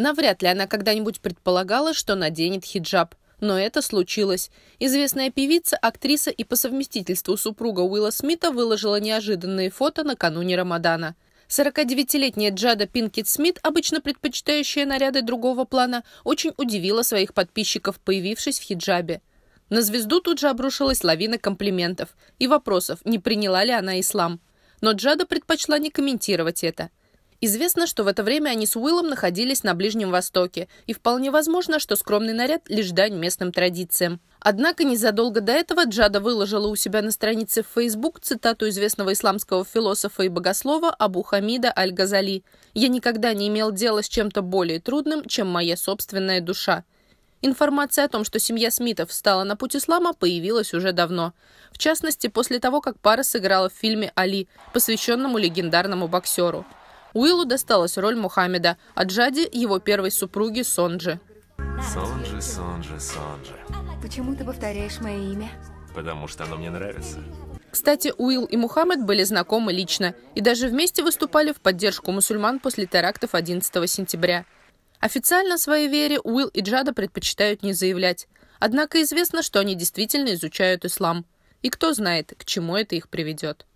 Навряд ли она когда-нибудь предполагала, что наденет хиджаб. Но это случилось. Известная певица, актриса и по совместительству супруга Уилла Смита выложила неожиданные фото накануне Рамадана. 49-летняя Джада Пинкет Смит, обычно предпочитающая наряды другого плана, очень удивила своих подписчиков, появившись в хиджабе. На звезду тут же обрушилась лавина комплиментов и вопросов, не приняла ли она ислам. Но Джада предпочла не комментировать это – Известно, что в это время они с Уиллом находились на Ближнем Востоке, и вполне возможно, что скромный наряд – лишь дань местным традициям. Однако незадолго до этого Джада выложила у себя на странице в Facebook цитату известного исламского философа и богослова Абу Хамида Аль-Газали «Я никогда не имел дела с чем-то более трудным, чем моя собственная душа». Информация о том, что семья Смитов встала на путь ислама, появилась уже давно. В частности, после того, как пара сыграла в фильме «Али», посвященному легендарному боксеру – Уиллу досталась роль Мухаммеда, а Джади – его первой супруги Сонджи. Сонджи, Сонджи, Сонджи. Почему ты повторяешь мое имя? Потому что оно мне нравится. Кстати, Уилл и Мухаммед были знакомы лично и даже вместе выступали в поддержку мусульман после терактов 11 сентября. Официально о своей вере Уилл и Джада предпочитают не заявлять. Однако известно, что они действительно изучают ислам. И кто знает, к чему это их приведет.